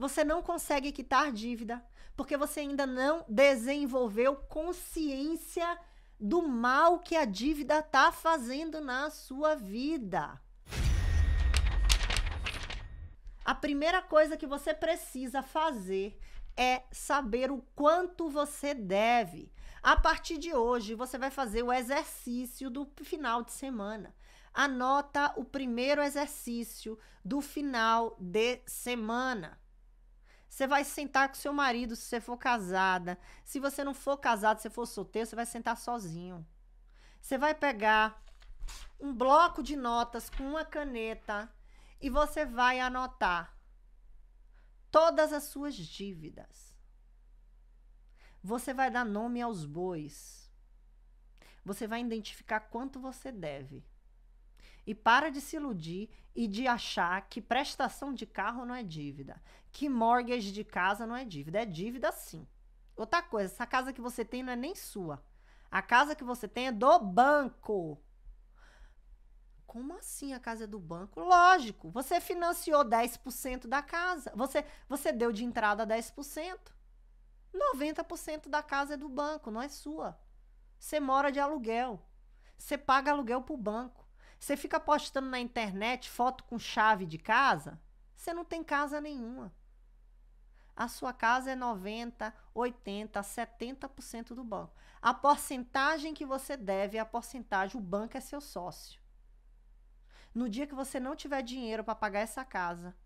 Você não consegue quitar dívida, porque você ainda não desenvolveu consciência do mal que a dívida está fazendo na sua vida. A primeira coisa que você precisa fazer é saber o quanto você deve. A partir de hoje, você vai fazer o exercício do final de semana. Anota o primeiro exercício do final de semana. Você vai sentar com seu marido se você for casada. Se você não for casada, se for solteiro, você vai sentar sozinho. Você vai pegar um bloco de notas com uma caneta e você vai anotar todas as suas dívidas. Você vai dar nome aos bois. Você vai identificar quanto você deve. E para de se iludir e de achar que prestação de carro não é dívida, que mortgage de casa não é dívida. É dívida sim. Outra coisa, essa casa que você tem não é nem sua. A casa que você tem é do banco. Como assim a casa é do banco? Lógico, você financiou 10% da casa. Você, você deu de entrada 10%. 90% da casa é do banco, não é sua. Você mora de aluguel. Você paga aluguel para o banco. Você fica postando na internet foto com chave de casa, você não tem casa nenhuma. A sua casa é 90, 80, 70% do banco. A porcentagem que você deve é a porcentagem, o banco é seu sócio. No dia que você não tiver dinheiro para pagar essa casa,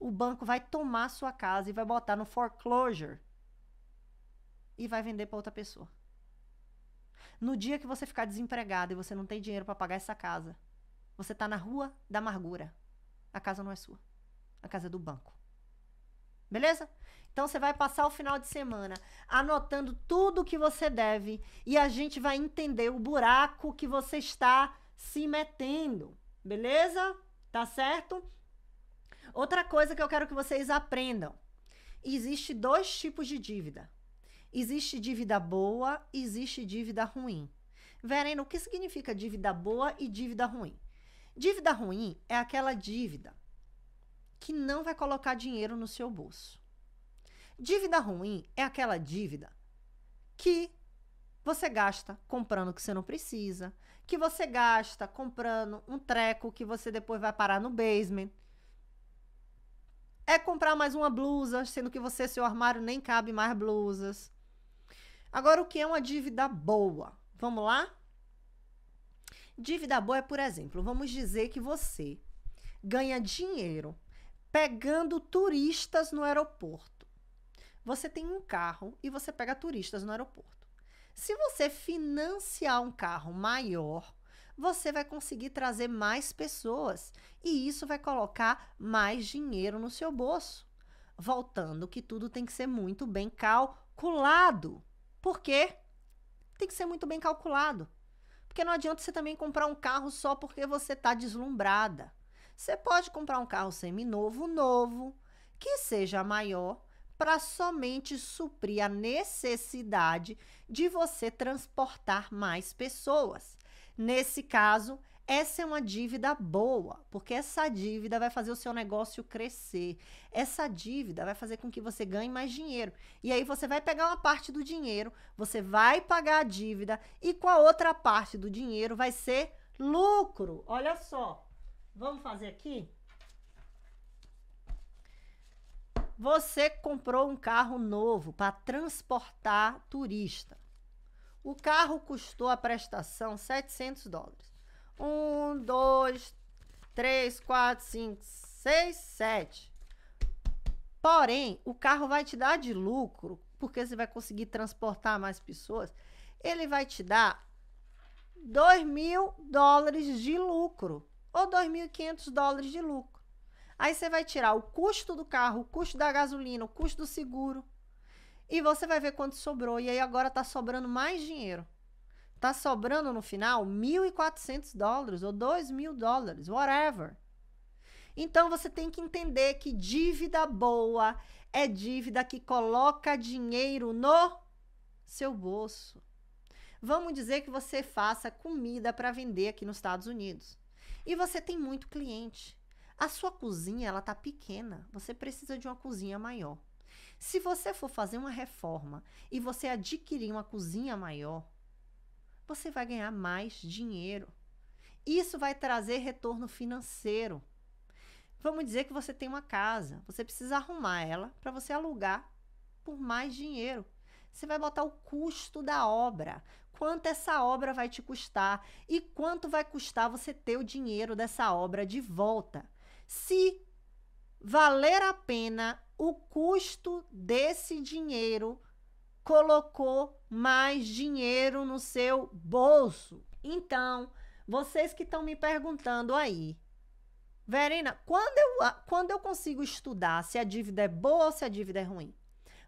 o banco vai tomar sua casa e vai botar no foreclosure e vai vender para outra pessoa. No dia que você ficar desempregado e você não tem dinheiro para pagar essa casa, você tá na rua da amargura. A casa não é sua. A casa é do banco. Beleza? Então você vai passar o final de semana anotando tudo que você deve e a gente vai entender o buraco que você está se metendo. Beleza? Tá certo? Outra coisa que eu quero que vocês aprendam: existe dois tipos de dívida. Existe dívida boa, existe dívida ruim. Vereno, o que significa dívida boa e dívida ruim? Dívida ruim é aquela dívida que não vai colocar dinheiro no seu bolso. Dívida ruim é aquela dívida que você gasta comprando o que você não precisa, que você gasta comprando um treco que você depois vai parar no basement. É comprar mais uma blusa, sendo que você, seu armário, nem cabe mais blusas. Agora, o que é uma dívida boa? Vamos lá? Dívida boa é, por exemplo, vamos dizer que você ganha dinheiro pegando turistas no aeroporto. Você tem um carro e você pega turistas no aeroporto. Se você financiar um carro maior, você vai conseguir trazer mais pessoas e isso vai colocar mais dinheiro no seu bolso. Voltando que tudo tem que ser muito bem calculado. Por quê? Tem que ser muito bem calculado. Porque não adianta você também comprar um carro só porque você está deslumbrada. Você pode comprar um carro seminovo, novo, que seja maior, para somente suprir a necessidade de você transportar mais pessoas. Nesse caso, essa é uma dívida boa, porque essa dívida vai fazer o seu negócio crescer. Essa dívida vai fazer com que você ganhe mais dinheiro. E aí você vai pegar uma parte do dinheiro, você vai pagar a dívida e com a outra parte do dinheiro vai ser lucro. Olha só. Vamos fazer aqui? Você comprou um carro novo para transportar turista. O carro custou a prestação 700 dólares. Um, dois, três, quatro, cinco, seis, sete. Porém, o carro vai te dar de lucro, porque você vai conseguir transportar mais pessoas. Ele vai te dar 2 mil dólares de lucro ou 2.500 dólares de lucro. Aí você vai tirar o custo do carro, o custo da gasolina, o custo do seguro. E você vai ver quanto sobrou. E aí agora está sobrando mais dinheiro. Tá sobrando no final 1.400 dólares ou 2.000 dólares, whatever. Então você tem que entender que dívida boa é dívida que coloca dinheiro no seu bolso. Vamos dizer que você faça comida para vender aqui nos Estados Unidos. E você tem muito cliente. A sua cozinha ela tá pequena, você precisa de uma cozinha maior. Se você for fazer uma reforma e você adquirir uma cozinha maior, você vai ganhar mais dinheiro. Isso vai trazer retorno financeiro. Vamos dizer que você tem uma casa, você precisa arrumar ela para você alugar por mais dinheiro. Você vai botar o custo da obra, quanto essa obra vai te custar e quanto vai custar você ter o dinheiro dessa obra de volta. Se valer a pena o custo desse dinheiro colocou mais dinheiro no seu bolso. Então, vocês que estão me perguntando aí, Verena, quando eu, quando eu consigo estudar se a dívida é boa ou se a dívida é ruim?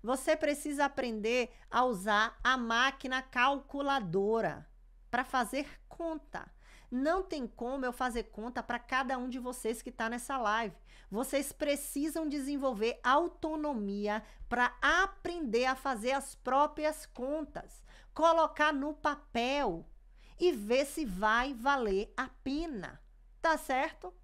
Você precisa aprender a usar a máquina calculadora para fazer conta. Não tem como eu fazer conta para cada um de vocês que está nessa live. Vocês precisam desenvolver autonomia para aprender a fazer as próprias contas, colocar no papel e ver se vai valer a pena. Tá certo?